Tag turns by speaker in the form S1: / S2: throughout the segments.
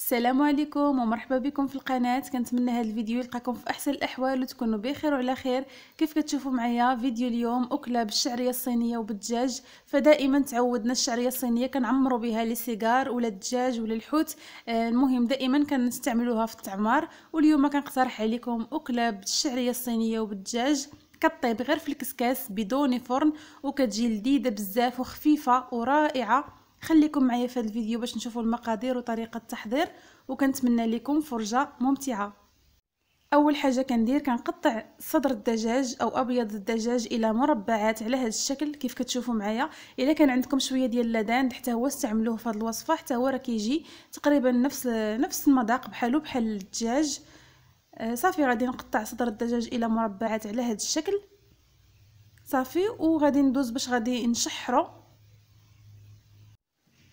S1: السلام عليكم ومرحبا بكم في القناة كنتمنى هذا الفيديو يلقاكم في أحسن الأحوال وتكونوا بخير وعلى خير كيف كتشوفوا معايا فيديو اليوم أكلة بالشعرية الصينية وبالدجاج فدائما تعودنا الشعرية الصينية كنعمروا بها لي ولا الدجاج ولا الحوت آه، المهم دائما كنستعملوها في التعمار واليوم كنقترح عليكم أكلة بالشعرية الصينية وبالدجاج كطيب غير في الكسكاس بدون فرن وكتجي لذيذه بزاف وخفيفه ورائعه خليكم معايا في هذا الفيديو باش نشوفوا المقادير وطريقه التحضير وكنتمنى لكم فرجه ممتعه اول حاجه كندير كنقطع صدر الدجاج او ابيض الدجاج الى مربعات على هذا الشكل كيف كتشوفوا معايا الا كان عندكم شويه ديال اللدان حتى هو استعملوه في هذه الوصفه حتى هو راه كيجي تقريبا نفس نفس المذاق بحالو بحال الدجاج آه، صافي غادي نقطع صدر الدجاج الى مربعات على هذا الشكل صافي وغادي ندوز باش غادي نشحرو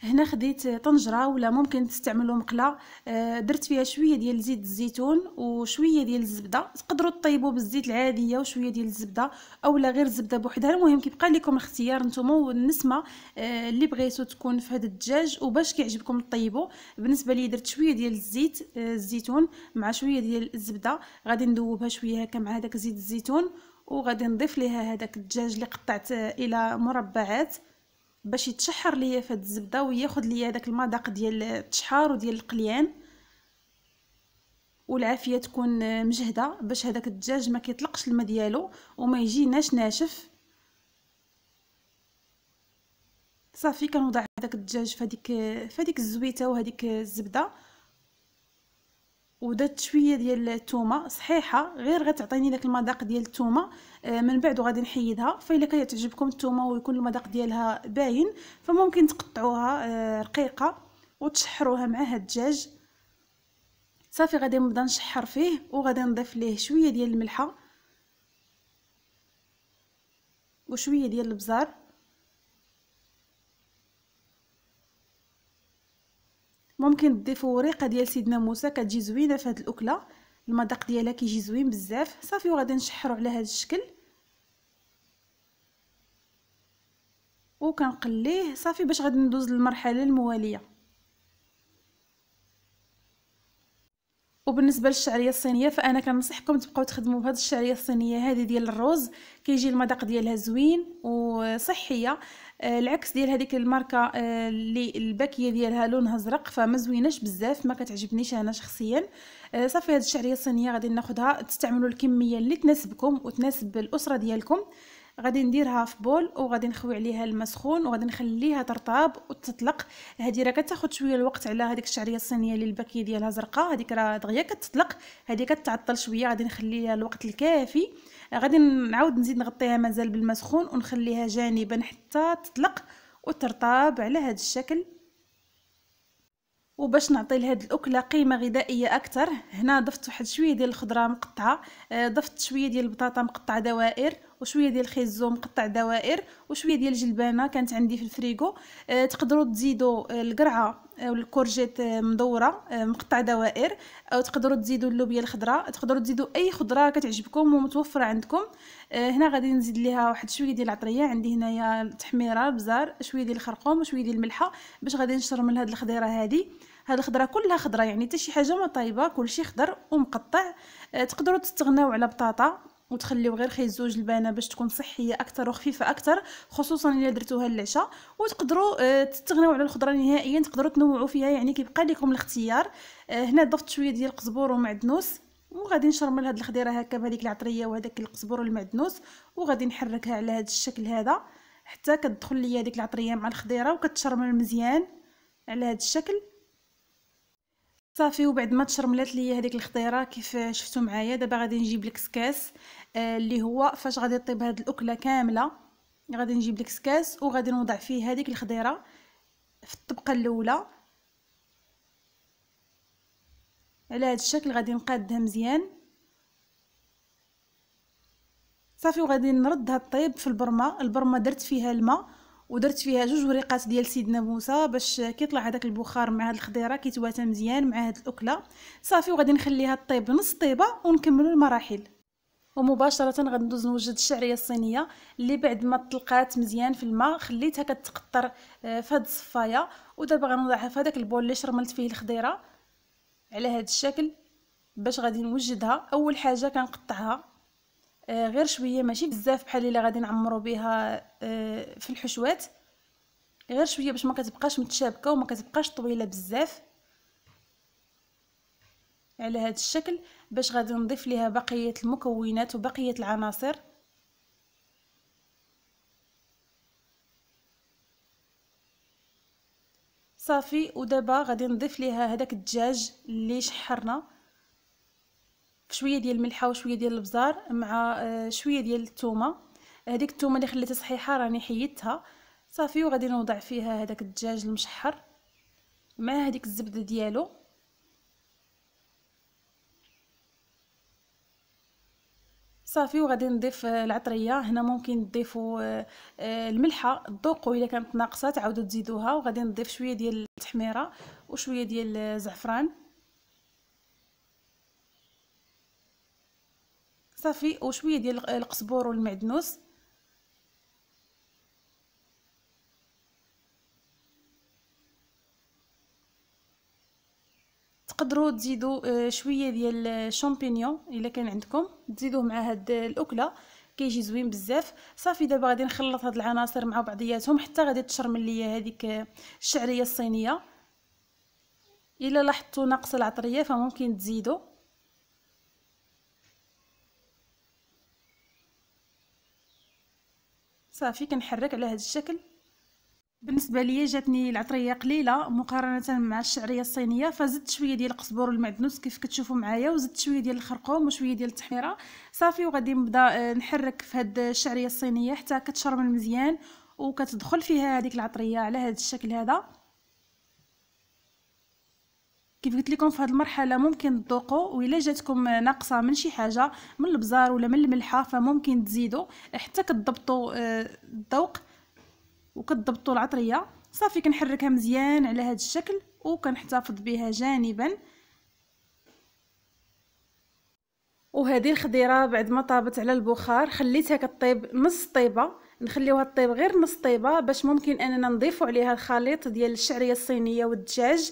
S1: هنا خديت طنجره ولا ممكن تستعملوا مقله آه، درت فيها شويه ديال زيت الزيتون وشويه ديال الزبده تقدروا تطيبوا بالزيت العاديه وشويه ديال الزبده اولا غير الزبده بوحدها المهم كيبقى لكم اختيار نتوما والنسمه آه، اللي بغيتو تكون في هذا الدجاج وباش كيعجبكم تطيبوا بالنسبه لي درت شويه ديال الزيت آه، الزيتون مع شويه ديال الزبده غادي نذوبها شويه هكا مع هذاك زيت الزيتون وغادي نضيف ليها هذاك الدجاج اللي قطعت الى مربعات باش يتشحر ليا فهاد الزبده وياخذ ليا داك المذاق ديال التشحار وديال القليان والعافيه تكون مجهده باش هذاك الدجاج ما كيطلقش الماء ديالو وما يجيناش ناشف صافي كنوضع هذاك الدجاج فهاديك فهاديك الزويته وهاديك الزبده ودات شويه ديال الثومه صحيحه غير غتعطيني داك المذاق ديال الثومه آه، من بعد غادي نحيدها فإلا كتعجبكم الثومه ويكون المذاق ديالها باين فممكن تقطعوها آه، رقيقه وتشحروها مع هاد الدجاج صافي غادي نبدا نشحر فيه وغادي نضيف ليه شويه ديال الملحه وشويه ديال البزار ممكن تضيفوا وريقه ديال سيدنا موسى كتجي زوينه في هاد الاكله المذاق ديالها كيجي زوين بزاف صافي وغادي نشحرو على هاد الشكل وكنقليه صافي باش غادي ندوز للمرحله المواليه وبالنسبه للشعريه الصينيه فانا كنصحكم تبقاو تخدموا بهذه الشعريه الصينيه هذه ديال الروز كيجي المذاق ديالها زوين وصحيه آه، العكس ديال هذيك الماركه آه، اللي الباكيه ديالها لونها ازرق فما زويناش بزاف ما كتعجبنيش انا شخصيا آه، صافي هاد الشعريه الصينيه غادي ناخدها تستعملوا الكميه اللي تناسبكم وتناسب الاسره ديالكم غادي نديرها في بول وغادي نخوي عليها الماء سخون وغادي نخليها ترطاب وتطلق هذه راه كتاخذ شويه الوقت على هذيك الشعريه الصينيه اللي الباكيه ديالها زرقاء هذيك راه دغيا كتطلق هذه كتعطل شويه غادي نخليها الوقت الكافي غادي نعاود نزيد نغطيها مازال بالماء سخون ونخليها جانبا حتى تطلق وترطاب على هذا الشكل وباش نعطي لهاد الاكله قيمه غذائيه اكثر هنا ضفت واحد شويه ديال الخضره مقطعه آه، ضفت شويه ديال البطاطا مقطعه دوائر وشويه ديال الخيزو مقطع دوائر وشويه ديال الجلبانه كانت عندي في الفريغو أه تقدروا تزيدوا آه، القرعه آه، والكورجيت آه، مدوره مقطع دوائر او تقدروا تزيدوا اللوبيا الخضراء تقدروا تزيدوا اي خضره كتعجبكم ومتوفره عندكم هنا غادي نزيد ليها واحد شويه ديال العطريه عندي هنايا التحميره بزار شويه ديال الخرقوم وشويه ديال الملحه باش غادي نشرمل هاد الخضيره هذه هاد الخضره كلها خضره يعني حتى شي حاجه ما طايبه كلشي خضر ومقطع تقدروا تستغناو على بطاطا وتخليو غير خي زوج البانه باش تكون صحيه اكثر وخفيفه اكثر خصوصا الا درتوها للعشاء وتقدروا آه، تستغناو على الخضره نهائيا تقدروا تنوعوا فيها يعني كيبقى لكم الاختيار آه، هنا ضفت شويه ديال القزبور ومعدنوس وغادي نشرمل هاد الخضيره هكا بهذيك العطريه وهذاك القزبور والمعدنوس وغادي نحركها على هاد الشكل هذا حتى كتدخل ليا هذيك العطريه مع الخضيره وكتشرمل مزيان على هاد الشكل صافي وبعد ما تشرملات ليا هذيك الخضيره كيف شفتوا معايا دابا غادي نجيب الكسكاس آه، اللي هو فاش غادي طيب هاد الاكله كامله غادي نجيب لك كاس وغادي نوضع فيه هذيك الخضيره في الطبقه الاولى على هذا الشكل غادي نقادها مزيان صافي وغادي نردها طيب في البرمه البرمه درت فيها الماء ودرت فيها جوج وريقات ديال سيدنا موسى باش كيطلع هذاك البخار مع هاد الخضيره كيتواتى مزيان مع هاد الاكله صافي وغادي نخليها طيب نص طيبه ونكملوا المراحل ومباشره غندوز نوجد الشعريه الصينيه اللي بعد ما طلقات مزيان في الماء خليتها كتقطر آه، في هاد الصفايه ودابا غنوضعها في هذاك البول اللي شرملت فيه الخضيره على هذا الشكل باش غادي نوجدها اول حاجه كنقطعها آه، غير شويه ماشي بزاف بحال الا غادي نعمرو بها آه، في الحشوات غير شويه باش ما كتبقاش متشابكه وما كتبقاش طويله بزاف على هذا الشكل باش غادي نضيف ليها بقيه المكونات وبقيه العناصر صافي ودابا غادي نضيف ليها هذاك الدجاج اللي شحرنا شويه ديال الملحه وشويه ديال البزار مع آه، شويه ديال الثومه هذيك الثومه اللي خليتها صحيحه راني حيدتها صافي وغادي نوضع فيها هذاك الدجاج المشحر مع هذيك الزبده ديالو صافي وغادي نضيف آه، العطريه هنا ممكن تضيفوا آه، آه، الملحه ذوقوا الا كانت ناقصه تعاودوا تزيدوها وغادي نضيف شويه ديال التحميره وشويه ديال الزعفران صافي وشويه ديال القزبور والمعدنوس تقدروا تزيدوا آه، شويه ديال الشامبينيون الا كان عندكم تزيدوه مع هاد الاكله كيجي زوين بزاف صافي دابا غادي نخلط هاد العناصر مع بعضياتهم حتى غادي تشرمل ليا هذيك الشعريه الصينيه الا لاحظتوا نقص العطريه فممكن تزيدوا صافي كنحرك على هذا الشكل بالنسبه ليا جاتني العطريه قليله مقارنه مع الشعريه الصينيه فزدت شويه ديال القزبر والمعدنوس كيف كتشوفوا معايا وزدت شويه ديال الخرقوم وشويه ديال التحميره صافي وغادي نبدا آه، نحرك في هاد الشعريه الصينيه حتى كتشرمل مزيان وكتدخل فيها هذيك العطريه على هذا الشكل هذا كيف قلت لكم في هذه المرحله ممكن تذوقوا وإلا جاتكم ناقصه من شي حاجه من البزار ولا من الملحه فممكن تزيدوا حتى كتضبطوا آه، الذوق وكتضبطوا العطريه صافي كنحركها مزيان على هذا الشكل وكنحتفظ بها جانبا وهذه الخضيره بعد ما طابت على البخار خليتها كطيب نص طيبه نخليوها طيب غير نص طيبه باش ممكن اننا نضيفوا عليها الخليط ديال الشعريه الصينيه والدجاج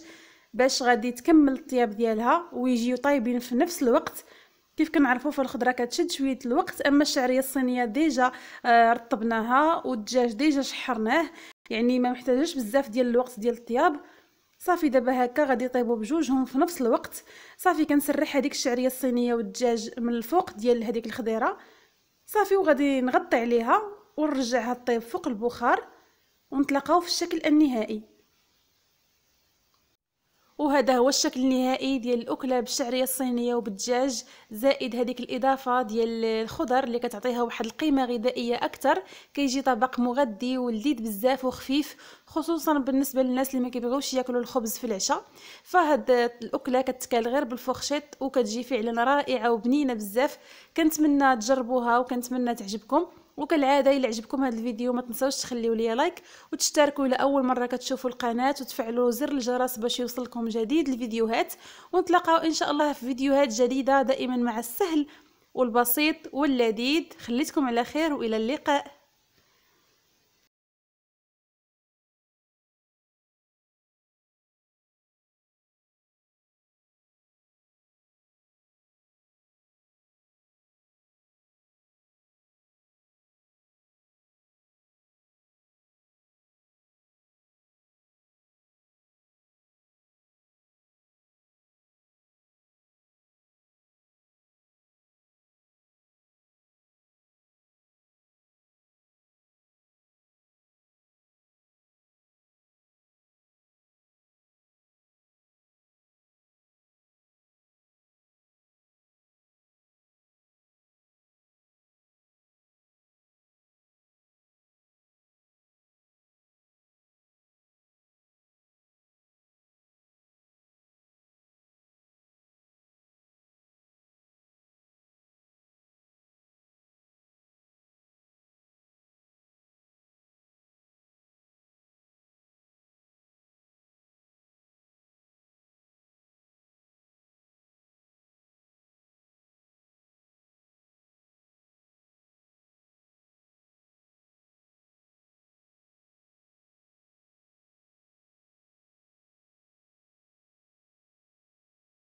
S1: باش غادي تكمل الطياب ديالها ويجيو طايبين في نفس الوقت كيف كنعرفوا فالخضره كتشد شويه الوقت اما الشعريه الصينيه ديجا آه، رطبناها والدجاج ديجا شحرناه يعني ما محتاجش بزاف ديال الوقت ديال الطياب صافي دابا هكا غادي يطيبوا بجوجهم في نفس الوقت صافي كنسرح هذيك الشعريه الصينيه والدجاج من الفوق ديال هذيك الخضيره صافي وغادي نغطي عليها ونرجعها طيب فوق البخار ونتلاقاو في الشكل النهائي وهذا هو الشكل النهائي ديال الاكله بالشعريه الصينيه وبالدجاج زائد هذيك الاضافه ديال الخضر اللي كتعطيها واحد القيمه غذائيه اكثر كيجي طبق مغذي ولذيذ بزاف وخفيف خصوصا بالنسبه للناس اللي ما كيبغيوش ياكلوا الخبز في العشاء فهاد الاكله كتكال غير بالفورشيط وكتجي فعلا رائعه وبنينه بزاف كنتمنى تجربوها وكنتمنى تعجبكم وكالعاده الى عجبكم هذا الفيديو ما تنساوش تخليو ليا لايك وتشتركوا الى اول مره كتشوفوا القناه وتفعلوا زر الجرس باش يوصلكم جديد الفيديوهات ونتلاقاو ان شاء الله في فيديوهات جديده دائما مع السهل والبسيط واللذيذ خليتكم على خير والى اللقاء